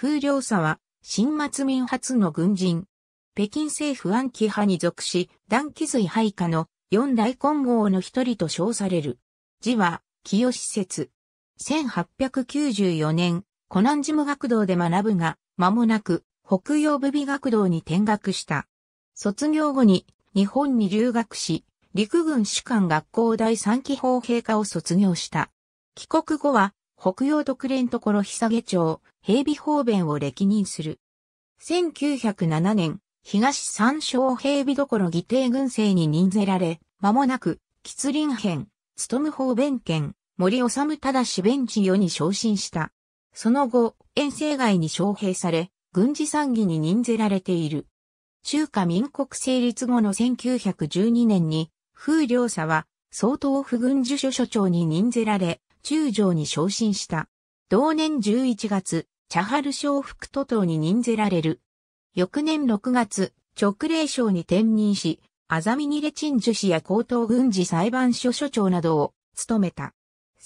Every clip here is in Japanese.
風量差は、新末民初の軍人。北京政府暗記派に属し、断気髄配下の四大混合の一人と称される。字は、清施設。1894年、湖南事務学堂で学ぶが、間もなく、北洋部美学堂に転学した。卒業後に、日本に留学し、陸軍士官学校第三期砲兵科を卒業した。帰国後は、北洋特連所久下町、平備方便を歴任する。1907年、東三省平備ろ義帝軍政に任ぜられ、間もなく、吉林編、務方便県、森治正弁治与に昇進した。その後、遠征外に招聘され、軍事参議に任ぜられている。中華民国成立後の1912年に、風良佐は、総統府軍事所所長に任ぜられ、中将に昇進した。同年11月、チャハル賞副都党に任ぜられる。翌年6月、直令省に転任し、アザミニレチンジュ氏や高等軍事裁判所所長などを務めた。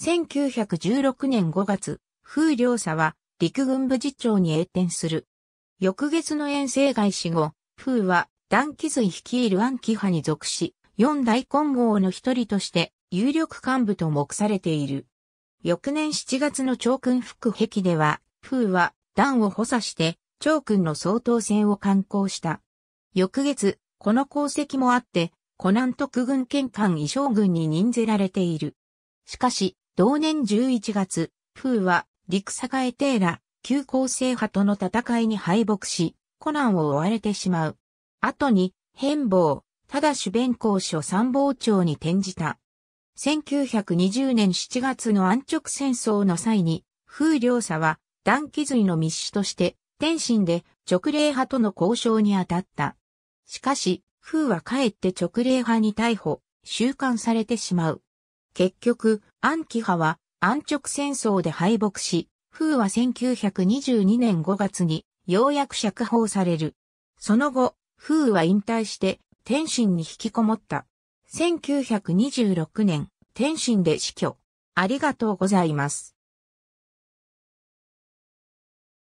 1916年5月、風良佐は陸軍部次長に栄転する。翌月の遠征外死後、風は段機髄率いる暗記派に属し、四大混合の一人として有力幹部と目されている。翌年7月の長君副壁では、風は、段を補佐して、長君の総統戦を観光した。翌月、この功績もあって、湖南特軍県間衣将軍に任ぜられている。しかし、同年11月、風は、陸栄帝ら、旧構成派との戦いに敗北し、コナンを追われてしまう。後に、変貌、ただ主弁公所参謀長に転じた。1920年7月の安直戦争の際に、風良佐は断気髄の密使として、天津で直令派との交渉に当たった。しかし、風はかえって直令派に逮捕、収監されてしまう。結局、安記派は安直戦争で敗北し、風は1922年5月にようやく釈放される。その後、風は引退して天津に引きこもった。1926年、天津で死去。ありがとうございます。